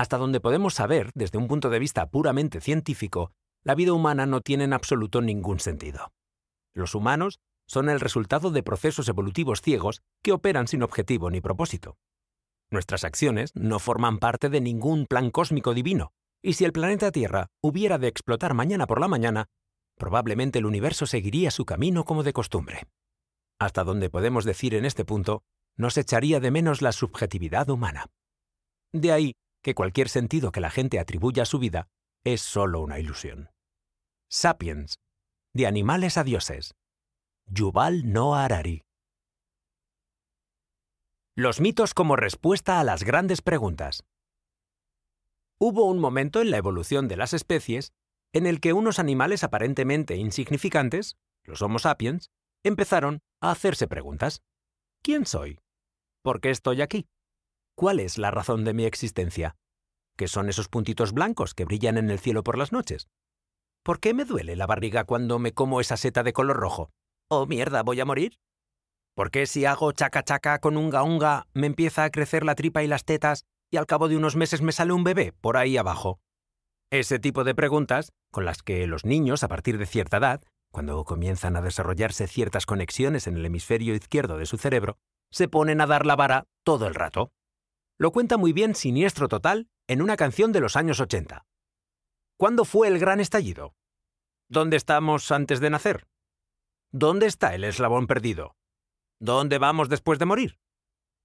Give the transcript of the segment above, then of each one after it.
Hasta donde podemos saber, desde un punto de vista puramente científico, la vida humana no tiene en absoluto ningún sentido. Los humanos son el resultado de procesos evolutivos ciegos que operan sin objetivo ni propósito. Nuestras acciones no forman parte de ningún plan cósmico divino, y si el planeta Tierra hubiera de explotar mañana por la mañana, probablemente el universo seguiría su camino como de costumbre. Hasta donde podemos decir en este punto, nos echaría de menos la subjetividad humana. De ahí que cualquier sentido que la gente atribuya a su vida es solo una ilusión. Sapiens, de animales a dioses. Yuval Noah Harari. Los mitos como respuesta a las grandes preguntas. Hubo un momento en la evolución de las especies en el que unos animales aparentemente insignificantes, los Homo sapiens, empezaron a hacerse preguntas. ¿Quién soy? ¿Por qué estoy aquí? ¿Cuál es la razón de mi existencia? ¿Qué son esos puntitos blancos que brillan en el cielo por las noches? ¿Por qué me duele la barriga cuando me como esa seta de color rojo? ¿Oh, mierda, voy a morir? ¿Por qué si hago chaca chaca con unga unga me empieza a crecer la tripa y las tetas y al cabo de unos meses me sale un bebé por ahí abajo? Ese tipo de preguntas, con las que los niños a partir de cierta edad, cuando comienzan a desarrollarse ciertas conexiones en el hemisferio izquierdo de su cerebro, se ponen a dar la vara todo el rato lo cuenta muy bien Siniestro Total en una canción de los años 80. ¿Cuándo fue el gran estallido? ¿Dónde estamos antes de nacer? ¿Dónde está el eslabón perdido? ¿Dónde vamos después de morir?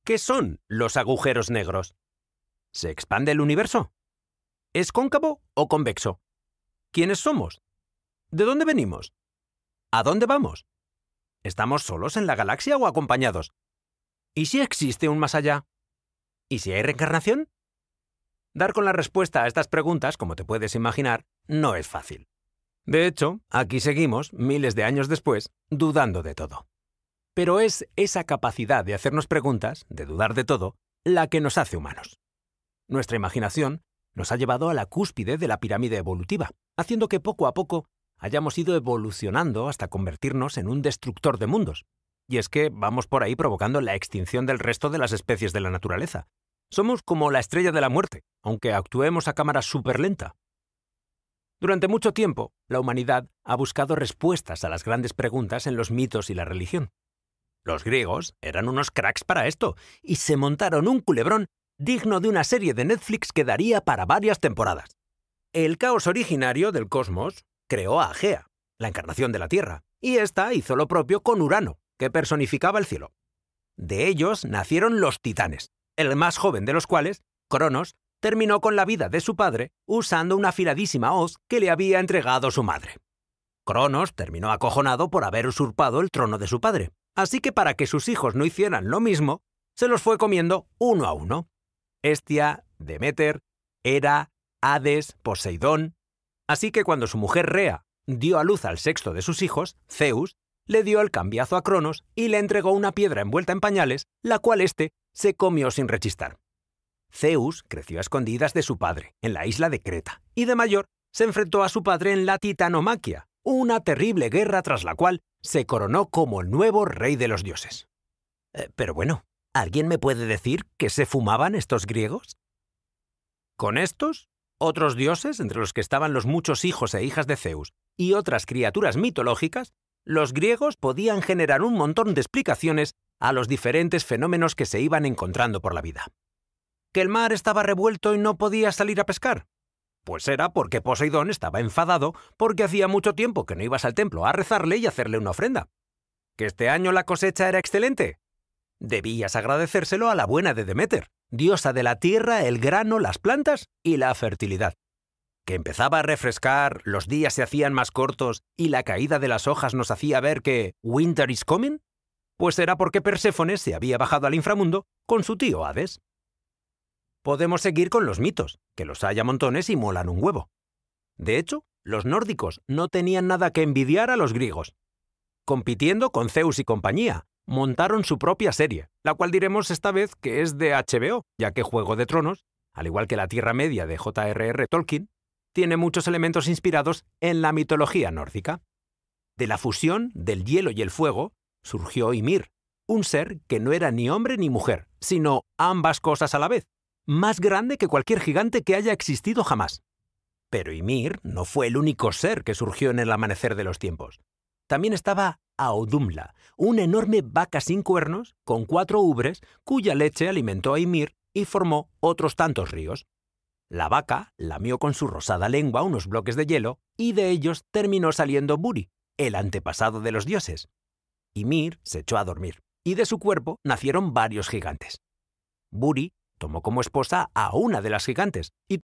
¿Qué son los agujeros negros? ¿Se expande el universo? ¿Es cóncavo o convexo? ¿Quiénes somos? ¿De dónde venimos? ¿A dónde vamos? ¿Estamos solos en la galaxia o acompañados? ¿Y si existe un más allá? ¿Y si hay reencarnación? Dar con la respuesta a estas preguntas, como te puedes imaginar, no es fácil. De hecho, aquí seguimos, miles de años después, dudando de todo. Pero es esa capacidad de hacernos preguntas, de dudar de todo, la que nos hace humanos. Nuestra imaginación nos ha llevado a la cúspide de la pirámide evolutiva, haciendo que poco a poco hayamos ido evolucionando hasta convertirnos en un destructor de mundos. Y es que vamos por ahí provocando la extinción del resto de las especies de la naturaleza, somos como la estrella de la muerte, aunque actuemos a cámara lenta. Durante mucho tiempo, la humanidad ha buscado respuestas a las grandes preguntas en los mitos y la religión. Los griegos eran unos cracks para esto y se montaron un culebrón digno de una serie de Netflix que daría para varias temporadas. El caos originario del cosmos creó a Agea, la encarnación de la Tierra, y ésta hizo lo propio con Urano, que personificaba el cielo. De ellos nacieron los titanes, el más joven de los cuales, Cronos, terminó con la vida de su padre usando una afiladísima hoz que le había entregado su madre. Cronos terminó acojonado por haber usurpado el trono de su padre, así que para que sus hijos no hicieran lo mismo, se los fue comiendo uno a uno. Estia, Demeter, Hera, Hades, Poseidón. Así que cuando su mujer Rea dio a luz al sexto de sus hijos, Zeus, le dio el cambiazo a Cronos y le entregó una piedra envuelta en pañales, la cual éste se comió sin rechistar. Zeus creció a escondidas de su padre, en la isla de Creta, y de mayor se enfrentó a su padre en la Titanomaquia, una terrible guerra tras la cual se coronó como el nuevo rey de los dioses. Eh, pero bueno, ¿alguien me puede decir que se fumaban estos griegos? Con estos, otros dioses, entre los que estaban los muchos hijos e hijas de Zeus, y otras criaturas mitológicas, los griegos podían generar un montón de explicaciones a los diferentes fenómenos que se iban encontrando por la vida. ¿Que el mar estaba revuelto y no podía salir a pescar? Pues era porque Poseidón estaba enfadado porque hacía mucho tiempo que no ibas al templo a rezarle y hacerle una ofrenda. ¿Que este año la cosecha era excelente? Debías agradecérselo a la buena de Demeter, diosa de la tierra, el grano, las plantas y la fertilidad. Que empezaba a refrescar, los días se hacían más cortos y la caída de las hojas nos hacía ver que winter is coming? pues era porque Perséfone se había bajado al inframundo con su tío Hades. Podemos seguir con los mitos, que los hay montones y molan un huevo. De hecho, los nórdicos no tenían nada que envidiar a los griegos. Compitiendo con Zeus y compañía, montaron su propia serie, la cual diremos esta vez que es de HBO, ya que Juego de Tronos, al igual que la Tierra Media de J.R.R. Tolkien, tiene muchos elementos inspirados en la mitología nórdica. De la fusión del hielo y el fuego surgió Ymir, un ser que no era ni hombre ni mujer, sino ambas cosas a la vez, más grande que cualquier gigante que haya existido jamás. Pero Ymir no fue el único ser que surgió en el amanecer de los tiempos. También estaba Aodumla, una enorme vaca sin cuernos, con cuatro ubres, cuya leche alimentó a Ymir y formó otros tantos ríos. La vaca lamió con su rosada lengua unos bloques de hielo y de ellos terminó saliendo Buri, el antepasado de los dioses, y Mir se echó a dormir, y de su cuerpo nacieron varios gigantes. Buri tomó como esposa a una de las gigantes, y